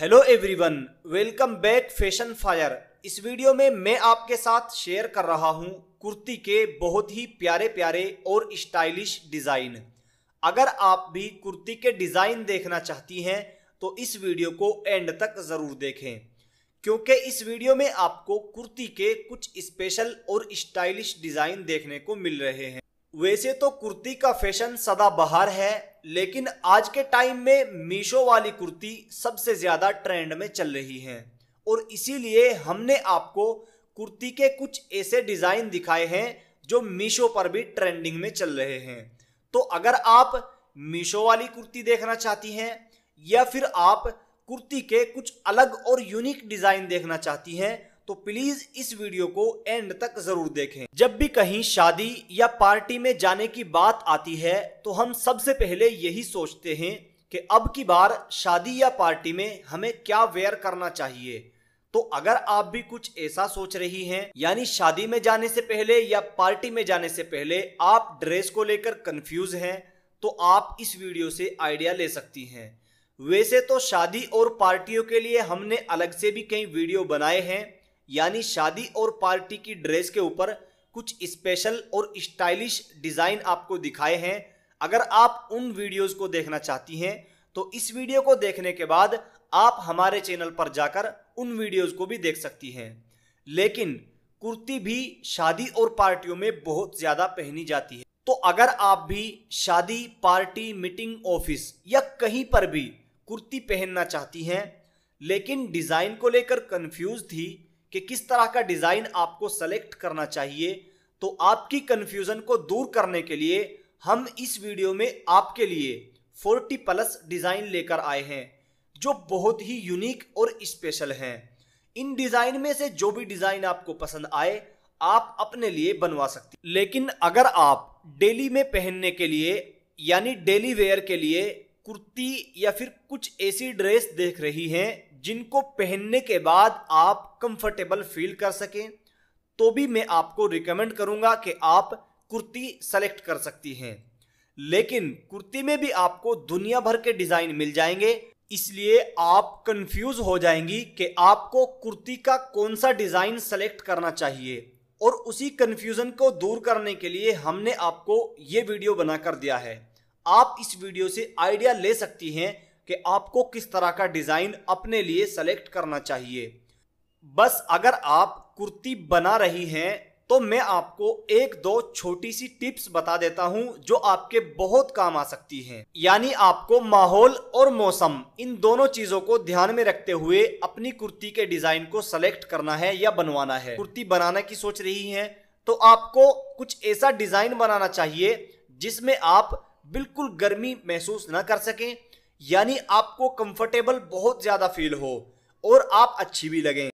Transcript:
hello everyone welcome back fashion fire इस video में मैं आपके साथ शेयर कर रहा हूं कुर्ती के बहुत ही प्यारे प्यारे और स्टाइलिश डिज़ाइन अगर आप भी कुर्ती के डिज़ाइन देखना चाहती हैं तो इस वीडियो को एंड तक ज़रूर देखें क्योंकि इस वीडियो में आपको कुर्ती के कुछ स्पेशल और स्टाइलिश डिज़ाइन देखने को मिल रहे हैं वैसे तो कुर्ती का फैशन सदा बहार है लेकिन आज के टाइम में मीशो वाली कुर्ती सबसे ज़्यादा ट्रेंड में चल रही है और इसीलिए हमने आपको कुर्ती के कुछ ऐसे डिज़ाइन दिखाए हैं जो मीशो पर भी ट्रेंडिंग में चल रहे हैं तो अगर आप मीशो वाली कुर्ती देखना चाहती हैं या फिर आप कुर्ती के कुछ अलग और यूनिक डिज़ाइन देखना चाहती हैं तो प्लीज इस वीडियो को एंड तक जरूर देखें जब भी कहीं शादी या पार्टी में जाने की बात आती है तो हम सबसे पहले यही सोचते हैं कि अब की बार शादी या पार्टी में हमें क्या वेयर करना चाहिए तो अगर आप भी कुछ ऐसा सोच रही हैं यानी शादी में जाने से पहले या पार्टी में जाने से पहले आप ड्रेस को लेकर कंफ्यूज हैं तो आप इस वीडियो से आइडिया ले सकती हैं वैसे तो शादी और पार्टियों के लिए हमने अलग से भी कई वीडियो बनाए हैं यानी शादी और पार्टी की ड्रेस के ऊपर कुछ स्पेशल और स्टाइलिश डिज़ाइन आपको दिखाए हैं अगर आप उन वीडियोस को देखना चाहती हैं तो इस वीडियो को देखने के बाद आप हमारे चैनल पर जाकर उन वीडियोस को भी देख सकती हैं लेकिन कुर्ती भी शादी और पार्टियों में बहुत ज़्यादा पहनी जाती है तो अगर आप भी शादी पार्टी मीटिंग ऑफिस या कहीं पर भी कुर्ती पहनना चाहती हैं लेकिन डिज़ाइन को लेकर कंफ्यूज थी कि किस तरह का डिज़ाइन आपको सेलेक्ट करना चाहिए तो आपकी कन्फ्यूज़न को दूर करने के लिए हम इस वीडियो में आपके लिए 40 प्लस डिज़ाइन लेकर आए हैं जो बहुत ही यूनिक और स्पेशल हैं इन डिज़ाइन में से जो भी डिज़ाइन आपको पसंद आए आप अपने लिए बनवा सकते लेकिन अगर आप डेली में पहनने के लिए यानी डेली वेयर के लिए कुर्ती या फिर कुछ ऐसी ड्रेस देख रही हैं जिनको पहनने के बाद आप कंफर्टेबल फील कर सकें तो भी मैं आपको रिकमेंड करूंगा कि आप कुर्ती सेलेक्ट कर सकती हैं लेकिन कुर्ती में भी आपको दुनिया भर के डिज़ाइन मिल जाएंगे इसलिए आप कंफ्यूज हो जाएंगी कि आपको कुर्ती का कौन सा डिज़ाइन सेलेक्ट करना चाहिए और उसी कन्फ्यूज़न को दूर करने के लिए हमने आपको ये वीडियो बनाकर दिया है आप इस वीडियो से आइडिया ले सकती हैं कि आपको किस तरह का डिज़ाइन अपने लिए सेलेक्ट करना चाहिए बस अगर आप कुर्ती बना रही हैं तो मैं आपको एक दो छोटी सी टिप्स बता देता हूं जो आपके बहुत काम आ सकती हैं यानी आपको माहौल और मौसम इन दोनों चीजों को ध्यान में रखते हुए अपनी कुर्ती के डिजाइन को सेलेक्ट करना है या बनवाना है कुर्ती बनाने की सोच रही हैं तो आपको कुछ ऐसा डिजाइन बनाना चाहिए जिसमें आप बिल्कुल गर्मी महसूस न कर सकें यानी आपको कंफर्टेबल बहुत ज़्यादा फील हो और आप अच्छी भी लगें